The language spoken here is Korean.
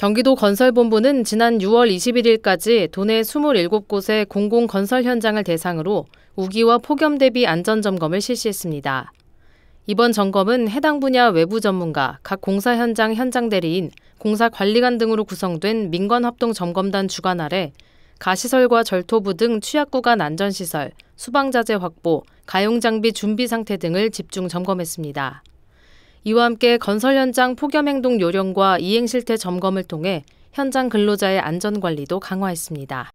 경기도 건설본부는 지난 6월 21일까지 도내 27곳의 공공건설 현장을 대상으로 우기와 폭염 대비 안전점검을 실시했습니다. 이번 점검은 해당 분야 외부 전문가, 각 공사 현장 현장 대리인, 공사 관리관 등으로 구성된 민관합동점검단 주관 아래 가시설과 절토부 등 취약구간 안전시설, 수방자재 확보, 가용장비 준비 상태 등을 집중 점검했습니다. 이와 함께 건설 현장 폭염 행동 요령과 이행 실태 점검을 통해 현장 근로자의 안전 관리도 강화했습니다.